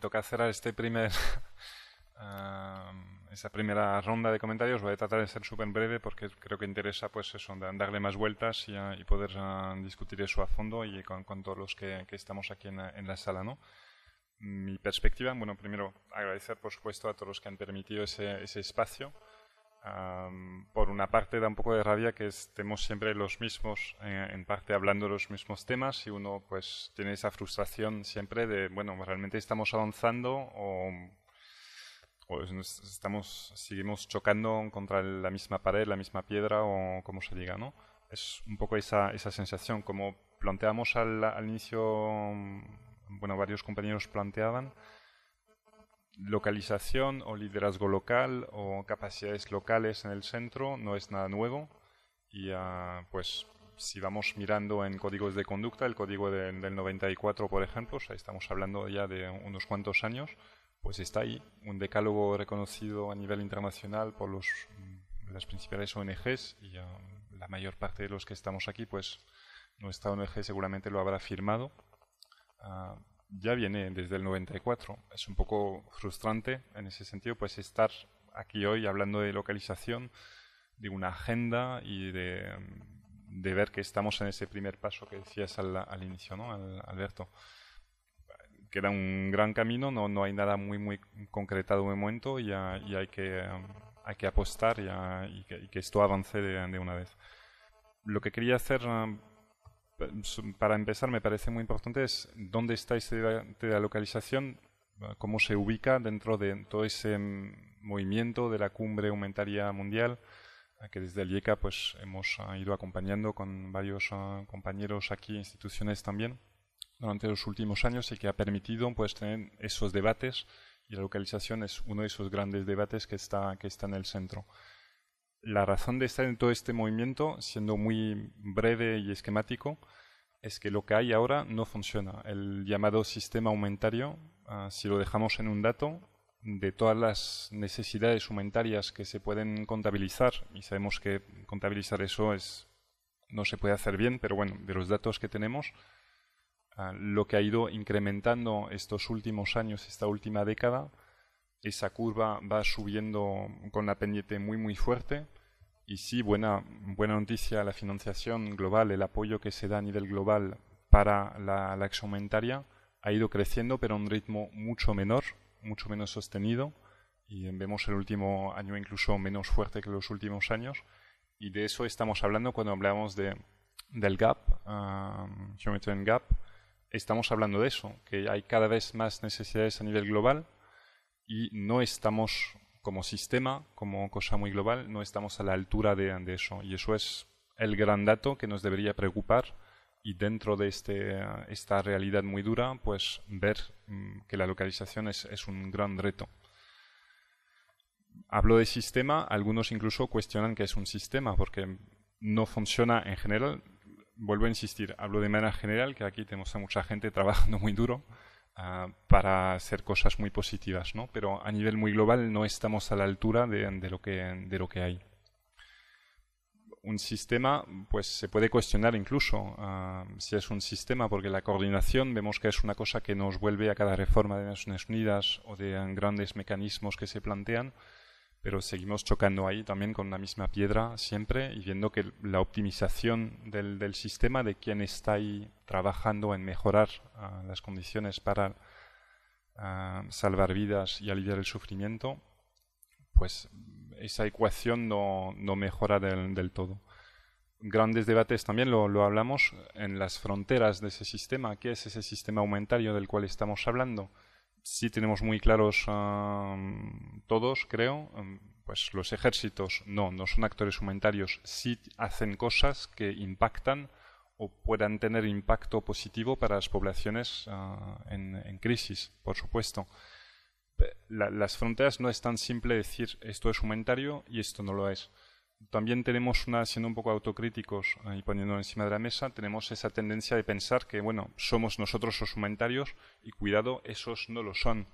toca cerrar este primer, esta primera ronda de comentarios. Voy a tratar de ser súper breve porque creo que interesa pues eso, darle más vueltas y, ah, poder ah, discutir eso a fondo y con, todos los que, estamos aquí en, la sala, ¿no? Mi perspectiva, bueno, primero agradecer por supuesto a todos los que han permitido ese, ese espacio por una parte da un poco de rabia que estemos siempre los mismos, eh, en parte hablando los mismos temas y uno pues tiene esa frustración siempre de, bueno, realmente estamos avanzando o, estamos, seguimos chocando contra la misma pared, la misma piedra o como se diga, ¿no? Es un poco esa, esa sensación, como planteamos al, al inicio, bueno, varios compañeros planteaban, localización o liderazgo local o capacidades locales en el centro no es nada nuevo y ah, pues si vamos mirando en códigos de conducta, el código del 94 por ejemplo, estamos hablando ya de unos cuantos años, pues está ahí un decálogo reconocido a nivel internacional por los, mm, las principales ONGs y ah, la mayor parte de los que estamos aquí pues nuestra ONG seguramente lo habrá firmado. Ah, ya viene desde el 94. Es un poco frustrante en ese sentido, pues estar aquí hoy hablando de localización, de una agenda y de, ver que estamos en ese primer paso que decías al, inicio, ¿no, Alberto? Queda un gran camino, no, no hay nada muy, muy concretado de momento y, hay, que, hay que apostar y, que, esto avance de, de, una vez. Lo que quería hacer para empezar, me parece muy importante es dónde está este de debate la localización, eh, cómo se ubica dentro de todo ese mm, movimiento de la cumbre aumentaria mundial que desde el IECA pues, hemos ah, ido acompañando con varios ah, compañeros aquí, instituciones también, durante los últimos años y que ha permitido pues, tener esos debates y la localización es uno de esos grandes debates que está, que está en el centro. La razón de estar en todo este movimiento, siendo muy breve y esquemático, es que lo que hay ahora no funciona. El llamado sistema aumentario, ah, si lo dejamos en un dato, de todas las necesidades aumentarias que se pueden contabilizar, y sabemos que contabilizar eso es no se puede hacer bien, pero bueno, de los datos que tenemos, ah, lo que ha ido incrementando estos últimos años, esta última década, esa curva va subiendo con la pendiente muy muy fuerte y sí, buena, buena noticia la financiación global, el apoyo que se da a nivel global para la, la humanitaria ha ido creciendo, pero a un ritmo mucho menor, mucho menos sostenido. Y vemos el último año incluso menos fuerte que los últimos años. Y de eso estamos hablando cuando hablamos de, del gap, uh, Gap. Estamos hablando de eso, que hay cada vez más necesidades a nivel global y no estamos como sistema, como cosa muy global, no estamos a la altura de, de eso. Y eso es el gran dato que nos debería preocupar y dentro de este, esta realidad muy dura, pues ver mm, que la localización es, un gran reto. Hablo de sistema, algunos incluso cuestionan que es un sistema porque no funciona en general. Vuelvo a insistir, hablo de manera general, que aquí tenemos a mucha gente trabajando muy duro Ah, para hacer cosas muy positivas, ¿no? Pero a nivel muy global no estamos a la altura de, lo, que, hay. Un sistema, pues se puede cuestionar incluso ah, si es un sistema, porque la coordinación vemos que es una cosa que nos vuelve a cada reforma de Naciones Unidas o de grandes mecanismos que se plantean pero seguimos chocando ahí también con la misma piedra siempre y viendo que la optimización del, sistema, de quien está ahí trabajando en mejorar ah, las condiciones para ah, salvar vidas y aliviar el sufrimiento, pues esa ecuación no, no mejora del, todo. Grandes debates también lo, hablamos en las fronteras de ese sistema. ¿Qué es ese sistema aumentario del cual estamos hablando? sí tenemos muy claros ah, todos, creo, em, pues los ejércitos no, no son actores humanitarios, sí hacen cosas que impactan o puedan tener impacto positivo para las poblaciones ah, en, crisis, por supuesto. las fronteras no es tan simple decir esto es humanitario y esto no lo es. También tenemos una, siendo un poco autocríticos eh, y poniéndolo encima de la mesa, tenemos esa tendencia de pensar que, bueno, somos nosotros los humanitarios y cuidado, esos no lo son.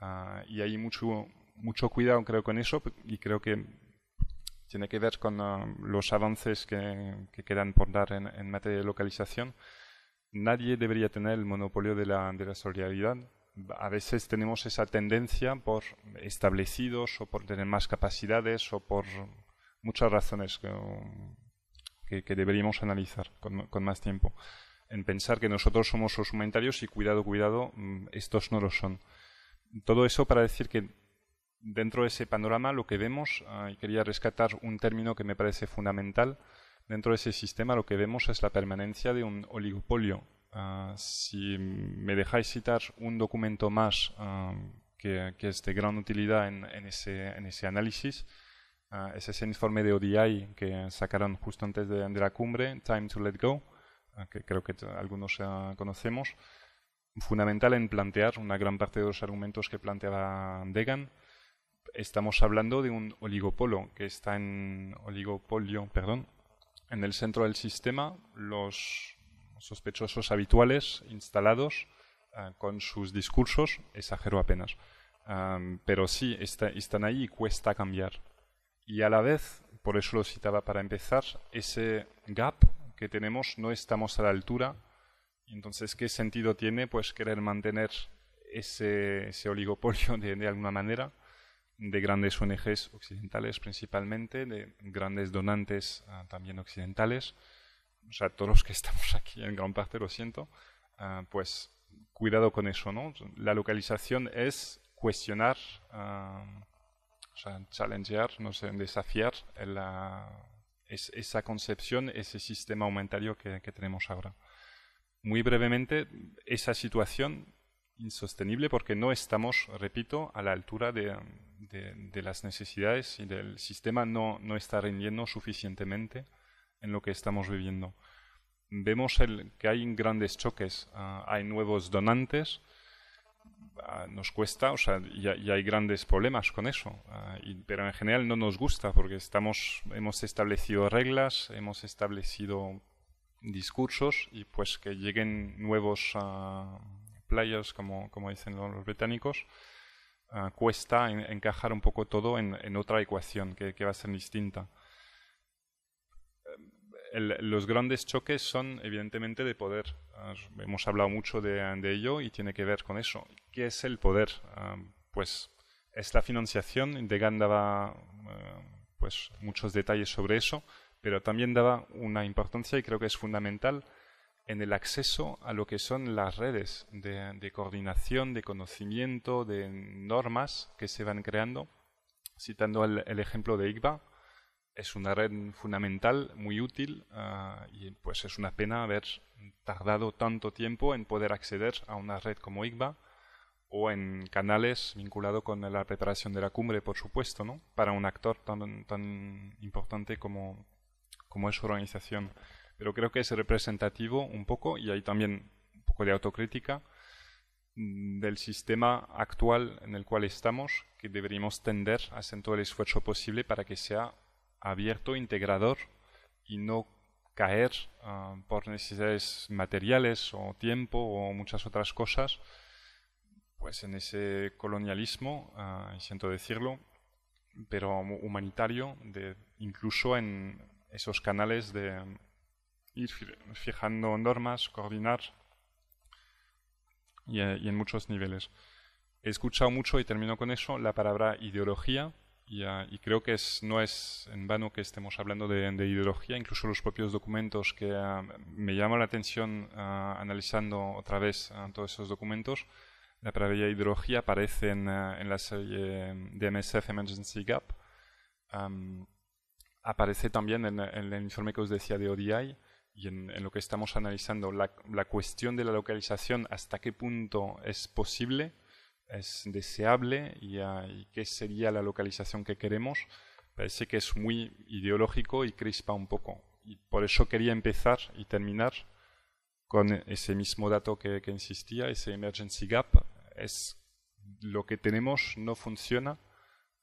Ah, y hay mucho, mucho cuidado creo con eso y creo que tiene que ver con um, los avances que, quedan por dar en, materia de localización. Nadie debería tener el monopolio de la, solidaridad. A veces tenemos esa tendencia por establecidos o por tener más capacidades o por muchas razones que, deberíamos analizar con, con, más tiempo. En pensar que nosotros somos los humanitarios y cuidado, cuidado, mm, estos no lo son. Todo eso para decir que dentro de ese panorama lo que vemos, ah, y quería rescatar un término que me parece fundamental, dentro de ese sistema lo que vemos es la permanencia de un oligopolio. Ah, si me dejáis citar un documento más ah, que, que, es de gran utilidad en, ese, en ese, análisis, es ese informe de ODI que sacaron justo antes de, de la cumbre, Time to Let Go, que creo que algunos conocemos, fundamental en plantear una gran parte de los argumentos que planteaba Degan estamos hablando de un oligopolo que está en oligopolio, perdón, en el centro del sistema, los sospechosos habituales instalados eh, con sus discursos, exagero apenas. pero sí, están ahí y cuesta cambiar. Y a la vez, por eso lo citaba para empezar, ese gap que tenemos no estamos a la altura. Entonces, ¿qué sentido tiene pues querer mantener ese, oligopolio de alguna manera? de grandes ONGs occidentales principalmente, de grandes donantes ah, también occidentales, o sea, todos los que estamos aquí en gran parte, lo siento, ah, pues cuidado con eso, ¿no? La localización es cuestionar, ah, o sea, challengear, no sé, desafiar esa concepción, ese sistema aumentario que tenemos ahora. Muy brevemente, esa situación insostenible porque no estamos, repito, a la altura de, las necesidades y del sistema no, no, está rindiendo suficientemente en lo que estamos viviendo. Vemos el, que hay grandes choques, ah, hay nuevos donantes, ah, nos cuesta, o sea, y, hay grandes problemas con eso, ah, pero en general no nos gusta porque estamos, hemos establecido reglas, hemos establecido discursos y pues que lleguen nuevos players, como, dicen los británicos, ah, cuesta encajar un poco todo en, otra ecuación que, va a ser distinta. Eh, los grandes choques son evidentemente de poder. Ah, hemos hablado mucho de, ello y tiene que ver con eso. ¿Qué es el poder? Ah, pues es la financiación. De daba eh, pues, muchos detalles sobre eso, pero también daba una importancia y creo que es fundamental en el acceso a lo que son las redes de, coordinación, de conocimiento, de normas que se van creando. Citando el, ejemplo de IGBA, es una red fundamental, muy útil, ah, y pues es una pena haber tardado tanto tiempo en poder acceder a una red como IGBA o en canales vinculado con la preparación de la cumbre, por supuesto, ¿no? para un actor tan, importante como, como es su organización pero creo que es representativo un poco y hay también un poco de autocrítica mm, del sistema actual en el cual estamos, que deberíamos tender a hacer todo el esfuerzo posible para que sea abierto, integrador y no caer ah, por necesidades materiales o tiempo o muchas otras cosas, pues en ese colonialismo, ah, siento decirlo, pero humanitario, de, incluso en esos canales de, ir fijando normas, coordinar eh, y, en muchos niveles. He escuchado mucho y termino con eso la palabra ideología y, eh, creo que es, no es en vano que estemos hablando de, ideología, incluso los propios documentos que eh, me llama la atención analizando otra vez todos esos documentos. La palabra ideología aparece en, la serie de MSF Emergency Gap. aparece también en, el informe que os decía de ODI y en, lo que estamos analizando, la, cuestión de la localización, hasta qué punto es posible, es deseable ah, y, qué sería la localización que queremos, parece que es muy ideológico y crispa un poco. Y por eso quería empezar y terminar con ese mismo dato que, insistía, ese emergency gap, es lo que tenemos no funciona,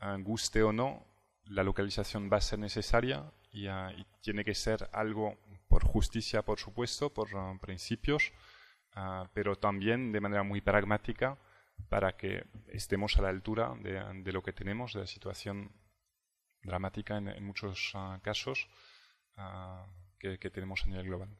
ah, guste o no, la localización va a ser necesaria Ah, y, tiene que ser algo por justicia, por supuesto, por ah, principios, ah, pero también de manera muy pragmática para que estemos a la altura de, lo que tenemos, de la situación dramática en, muchos casos que, que tenemos a nivel global.